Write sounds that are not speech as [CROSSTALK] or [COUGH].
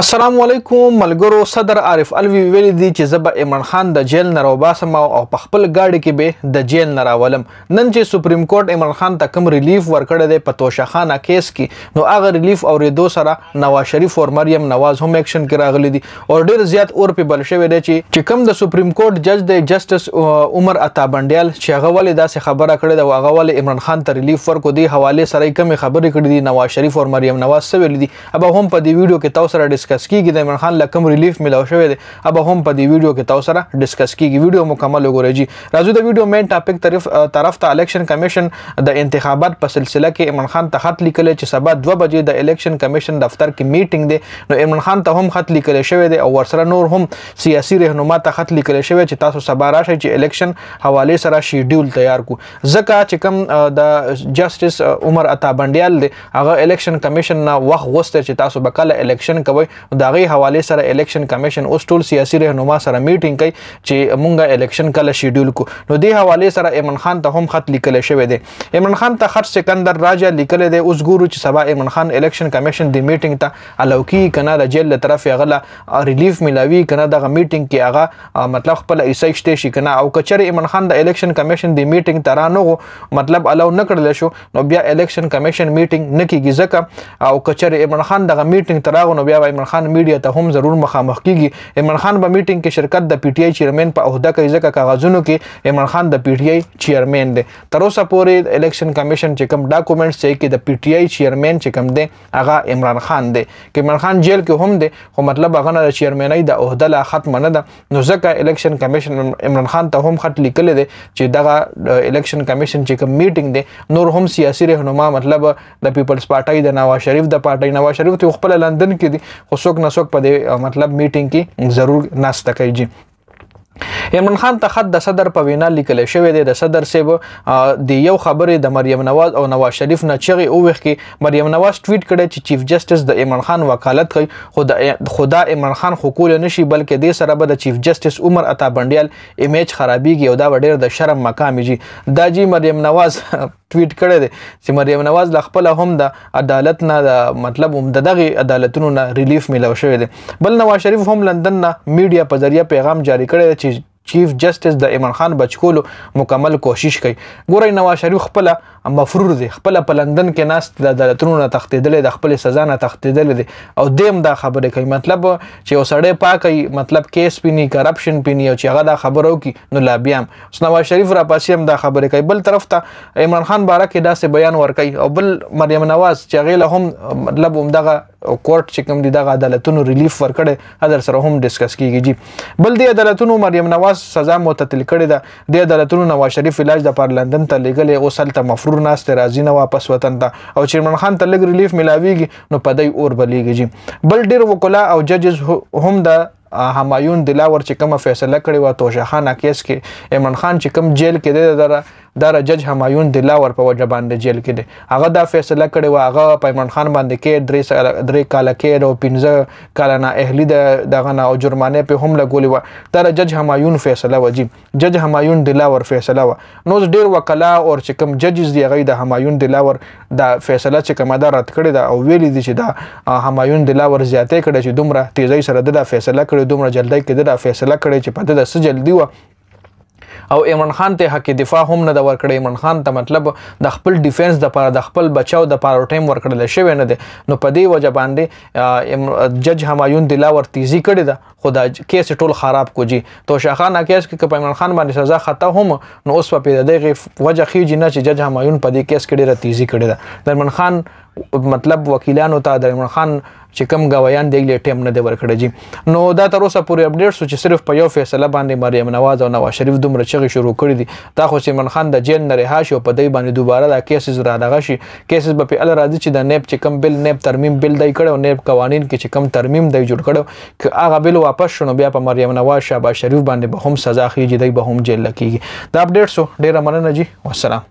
السلام علیکم ملګرو صدر عارف الوی ویل دی چې زبا عمران خان د جیل نه راوباسم او په خپل گاډي کې به د جیل نه راولم نن چې سپریم کورټ عمران خان ته کم ریلیف ورکړی دی په توشخانه کیس کې نو هغه ریلیف اوریدو سره نواز شریف او مریم نواز هم اکشن کې راغلي دي او ډیر زیات اور په بل شوی دی چې چې کم د سپریم کورټ جج دی جسټس عمر عطا بندیال چې هغه ولې داسې خبره کړې ده او هغه ولې عمران خان ته ریلیف ورکو دی حواله سره کم خبرې کړې دي نواز شریف او مریم نواز سویل دي اب هم په دې ویډیو کې تاسو سره ډیسکس کیږي د عمران خان لکم ریلیف ملو شوی دی اب هم په دې ویډیو کې تاسو سره ډیسکس کیږي ویډیو مکمل وګورئ جی راځو د ویډیو مین ټاپک طرف طرف ته الیکشن کمیشن د انتخابات په سلسله کې عمران خان ته خط لیکل چې سبا 2 بجې د الیکشن کمیشن دفتر کې میټینګ دی نو عمران خان ته هم خط لیکل شوی دی او ورسره نور هم سیاسي رهنما ته خط لیکل شوی چې تاسو سبا راشئ چې الیکشن حواله سره شیډیول تیار کو ځکه چې کوم د جسټس عمر عطا بنديال دی هغه الیکشن کمیشن نه وخت غوسته چې تاسو به کله الیکشن کوي د هغه حواله سره الیکشن کمیشن اوس ټول سیاسي رهنما سره میټینګ کوي چې مونږه الیکشن کله شیډول کو نو دې حواله سره ایمن خان ته هم خط لیکل شوی دی ایمن خان ته خط سکندر راجا لیکل دی اوس ګورو چې سبا ایمن خان الیکشن کمیشن دی میټینګ ته الوکی کنه د جیل له طرف غلا ریلیف ملاوي کنه دغه میټینګ کې هغه مطلب خپل ایسای شته شي کنه او کچره ایمن خان د الیکشن کمیشن دی میټینګ ترانو مطلب الاو نکړل شو نو بیا الیکشن کمیشن میټینګ نکېږي ځکه او کچره ایمن خان دغه میټینګ تراغو نو بیا ایمن عمران خان میډیا ته هم ضرور مخامخ کیږي عمران خان په میټینګ کې شرکت د پی ټ آی چیرمن په عہده کې ځکه کاغذونو کې عمران خان د پی ټ آی چیرمن دی تر اوسه پورې الیکشن کمیشن چې کوم ډاکومېنټس چې کې د پی ټ آی چیرمن چې کوم دی هغه عمران خان دی کې عمران خان جیل کې هم دی خو مطلب هغه نه چیرمنۍ د عہده لا ختم نه ده نو ځکه الیکشن کمیشن عمران خان ته هم خط لیکل دی چې دغه الیکشن کمیشن چې کوم میټینګ دی نور هم سیاسي رهنما مطلب د پیپلز پارټۍ د نواز شریف د پارټۍ نواز شریف ته خپل لندن کې دي خو څوک نه څوک په دې مطلب میټینګ کې ضرور ناشته کوي جی عمران خان ته خط د صدر په وینا لیکل شوی دی د صدر سیب د یو خبرې د مریم نواز او نواز شریف نه چغې اووخ کې مریم نواز ټویټ کړی چې چیف جسټس د عمران خان وکالت کوي خو د خدا عمران خان خو کول نشي بلکې د سره به د چیف جسټس عمر عطا بندیال ایمیج خرابېږي او دا ډېر د شرم مقام جي دا جی مریم نواز [LAUGHS] ټویټ کړی دی چې مریم نواز له خپل هم د عدالت نه د مطلب هم د دغه عدالتونو نه ریلیف میلو شوی دی بل نواز شریف هم لندن نه میډیا په ذریعہ پیغام جاری کړی چې چیف جسټس د ایمن خان بچکولو مکمل کوشش کوي ګورې نواز شریف خپل مفرور دی خپل په لندن کې ناست د عدالتونو نه تښتېدل د خپل سزا نه تښتېدل دي او دیم دا خبره کوي مطلب چې وسړې پاکي مطلب کیس پینی کرپشن پینی او چې هغه دا خبرو کې نو لا بیا اوس نواز شریف را پاسې هم دا خبره کوي بل طرف ته ایمن خان بارکه داسې بیان ورکړي او بل مریم نواز چې غیله هم مطلب هم دغه او کورټ چې کوم دي دغه عدالتونو ریلیف ورکړي هدر سره هم ډیسکس کیږي جی بل دی عدالتونو مریم نواز سزا معتدل کړي ده د عدالتونو نواز شریف علاج د پار لندن ته لګلې او سلته مفرور ناس ته راځي نه واپس وطن ته او چیرمن خان ته لګ ریلیف ملاويږي نو پدای اور بلیږي جی بل ډیر وکلا او ججز هم د همایون دلاور چې کومه فیصله کړې و توشه خان کیس کې عمران خان چې کوم جیل کې دی دره دا جج همایون د لاور په وجه باندې جیل کې دی هغه دا فیصله کړې و هغه پیمن خان باندې کې درې درې کال کې او پنځه کال نه اهلی د دغه نه او جرمانه په هم لګولې و دا جج همایون فیصله و جی جج همایون د لاور فیصله و نو ډیر وکلا او چې کوم ججز دی هغه د همایون د لاور د فیصله چې کومه دا رد کړې ده او ویلې دي چې دا همایون د لاور زیاتې کړې چې دومره تیزی سره د فیصله کړې دومره جلدی کې د فیصله کړې چې په دغه سجل دی و او عمران خان ته حق دفاع هم نه د ورکړې عمران خان ته مطلب د خپل ډیفنس د لپاره د خپل بچاو د لپاره ټایم ورکړل شوی نه دی نو په دې وجه باندې جج همایون دلاور تیزی کړی دا خدا کیس ټول خراب کوجی تو شاه خان کیس کې په عمران خان باندې سزا خطا هم نو اوس په دې وجه خېږي نه چې جج همایون په دې کیس کې ډیره تیزی کړی دا عمران خان مطلب وکیلانو ته د عمران خان چې کوم غویان دی له ټیم نه دی ورکړی جی نو دا تر اوسه پورې اپډیټ سو چې صرف په یو فیصله باندې مریم نواز او نواز شریف دومره چغې شروع کړی دي دا خو عمران خان د جیل نه رها شو په دای باندې دوباره دا کیسز را دغه شي کیسز به په ال راځي چې د نیب چې کوم بل نیب ترمیم بل دی کړو نیب قوانین کې چې کوم ترمیم دی جوړ کړو ک هغه بل واپس شونه بیا په مریم نواز شابه شریف باندې به هم سزا خېږي دی به هم جیل لکېږي دا اپډیټ سو ډیر مننه جی والسلام